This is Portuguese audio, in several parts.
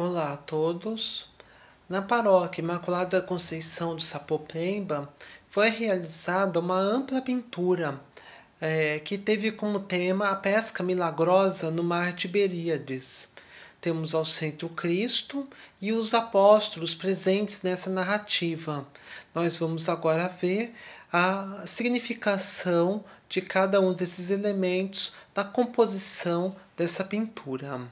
Olá a todos. Na paróquia Imaculada Conceição do Sapopemba foi realizada uma ampla pintura é, que teve como tema a pesca milagrosa no Mar Tiberíades. Temos ao centro Cristo e os apóstolos presentes nessa narrativa. Nós vamos agora ver a significação de cada um desses elementos na composição dessa pintura.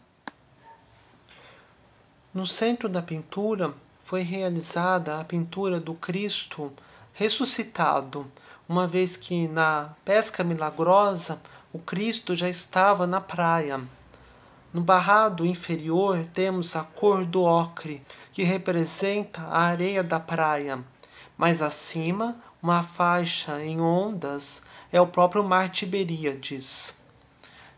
No centro da pintura foi realizada a pintura do Cristo ressuscitado, uma vez que na pesca milagrosa o Cristo já estava na praia. No barrado inferior temos a cor do ocre, que representa a areia da praia. Mais acima, uma faixa em ondas é o próprio Mar Tiberíades.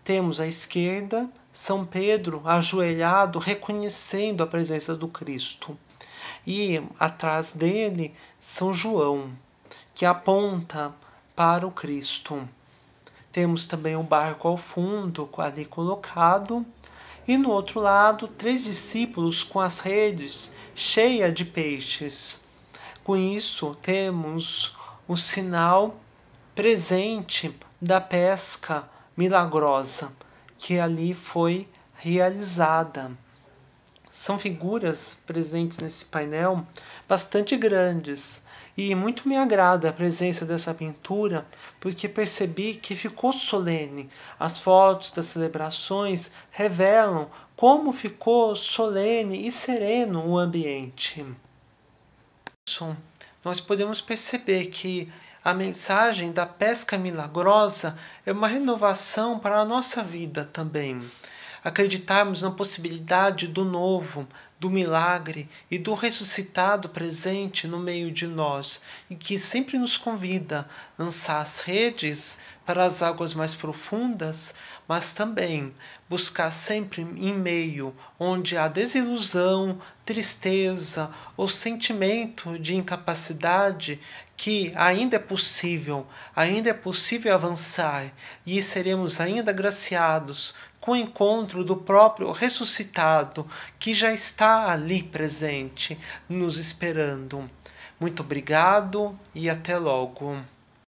Temos à esquerda são Pedro ajoelhado, reconhecendo a presença do Cristo. E atrás dele, São João, que aponta para o Cristo. Temos também o um barco ao fundo, ali colocado, e no outro lado, três discípulos com as redes cheias de peixes. Com isso, temos o sinal presente da pesca milagrosa que ali foi realizada. São figuras presentes nesse painel bastante grandes e muito me agrada a presença dessa pintura porque percebi que ficou solene. As fotos das celebrações revelam como ficou solene e sereno o ambiente. Nós podemos perceber que a mensagem da pesca milagrosa é uma renovação para a nossa vida também. Acreditarmos na possibilidade do novo, do milagre e do ressuscitado presente no meio de nós e que sempre nos convida a lançar as redes para as águas mais profundas, mas também buscar sempre em meio onde há desilusão, tristeza ou sentimento de incapacidade que ainda é possível, ainda é possível avançar e seremos ainda agraciados com o encontro do próprio ressuscitado que já está ali presente, nos esperando. Muito obrigado e até logo.